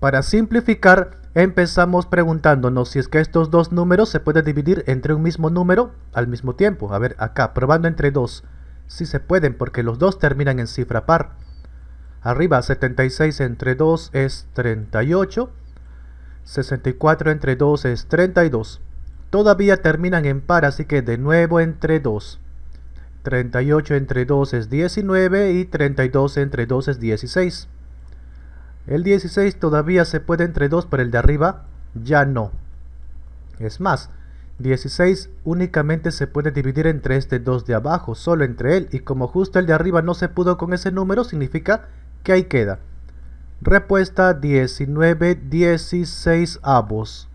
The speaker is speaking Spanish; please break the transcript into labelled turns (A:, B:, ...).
A: Para simplificar, empezamos preguntándonos si es que estos dos números se pueden dividir entre un mismo número al mismo tiempo. A ver, acá, probando entre dos. Sí se pueden, porque los dos terminan en cifra par. Arriba, 76 entre 2 es 38. 64 entre 2 es 32. Todavía terminan en par, así que de nuevo entre 2. 38 entre 2 es 19 y 32 entre 2 es 16. El 16 todavía se puede entre 2, pero el de arriba ya no. Es más, 16 únicamente se puede dividir entre este 2 de abajo, solo entre él, y como justo el de arriba no se pudo con ese número, significa que ahí queda. Repuesta 19 16 avos.